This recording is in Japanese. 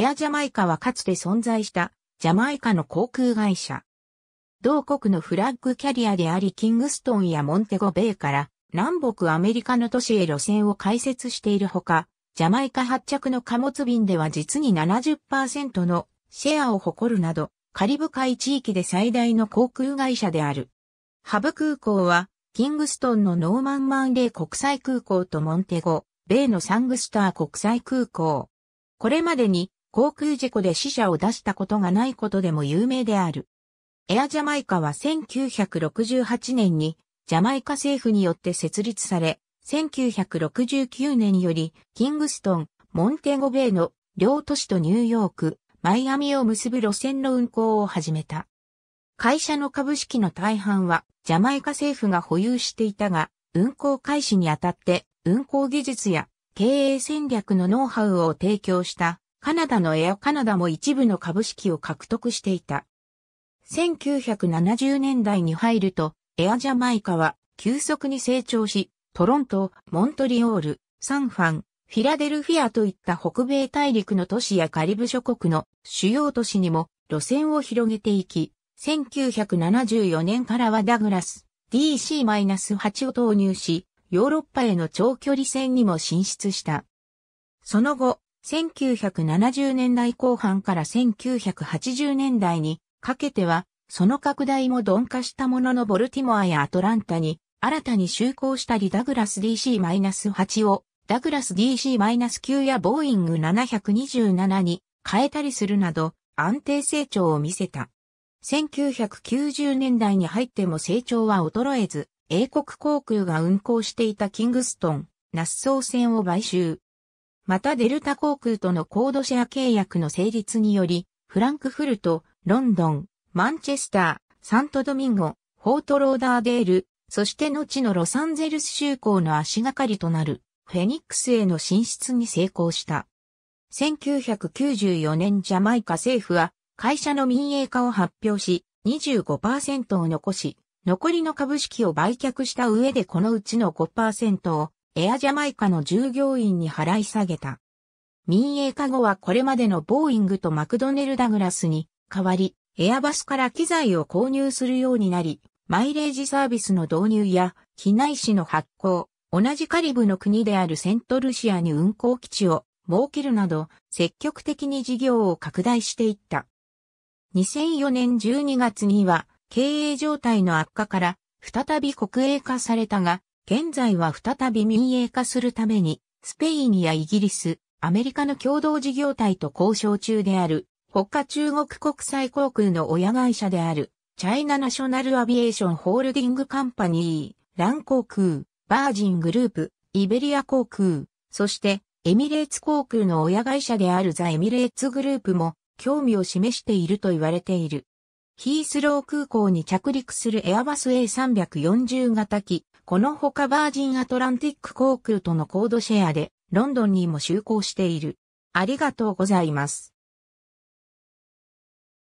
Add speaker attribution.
Speaker 1: エアジャマイカはかつて存在したジャマイカの航空会社。同国のフラッグキャリアでありキングストンやモンテゴベイから南北アメリカの都市へ路線を開設しているほか、ジャマイカ発着の貨物便では実に70%のシェアを誇るなど、カリブ海地域で最大の航空会社である。ハブ空港は、キングストンのノーマンマンレー国際空港とモンテゴ、米のサングスター国際空港。これまでに航空事故で死者を出したことがないことでも有名である。エアジャマイカは1968年にジャマイカ政府によって設立され、1969年よりキングストン、モンテゴベイの両都市とニューヨーク、マイアミを結ぶ路線の運行を始めた。会社の株式の大半はジャマイカ政府が保有していたが、運行開始にあたって運行技術や経営戦略のノウハウを提供したカナダのエアカナダも一部の株式を獲得していた。1970年代に入ると、エアジャマイカは急速に成長し、トロント、モントリオール、サンファン、フィラデルフィアといった北米大陸の都市やカリブ諸国の主要都市にも路線を広げていき、1974年からはダグラス DC-8 を投入し、ヨーロッパへの長距離戦にも進出した。その後、1970年代後半から1980年代にかけては、その拡大も鈍化したもののボルティモアやアトランタに新たに就航したりダグラス DC-8 をダグラス DC-9 やボーイング727に変えたりするなど安定成長を見せた。1990年代に入っても成長は衰えず、英国航空が運航していたキングストン、ナッソー線を買収。またデルタ航空とのコードシェア契約の成立により、フランクフルト、ロンドン、マンチェスター、サントドミンゴ、フォートローダーデール、そして後のロサンゼルス就航の足がかりとなるフェニックスへの進出に成功した。1994年ジャマイカ政府は会社の民営化を発表し25%を残し、残りの株式を売却した上でこのうちの5%をエアジャマイカの従業員に払い下げた。民営化後はこれまでのボーイングとマクドネルダグラスに代わり、エアバスから機材を購入するようになり、マイレージサービスの導入や、機内紙の発行、同じカリブの国であるセントルシアに運航基地を設けるなど、積極的に事業を拡大していった。2004年12月には、経営状態の悪化から、再び国営化されたが、現在は再び民営化するために、スペインやイギリス、アメリカの共同事業体と交渉中である、国家中国国際航空の親会社である、チャイナナショナルアビエーションホールディングカンパニー、ラン航空、バージングループ、イベリア航空、そしてエミレーツ航空の親会社であるザ・エミレーツグループも興味を示していると言われている。ヒースロー空港に着陸するエアバス A340 型機このほかバージンアトランティック航空とのコードシェアでロンドンにも就航している。ありがとうございます。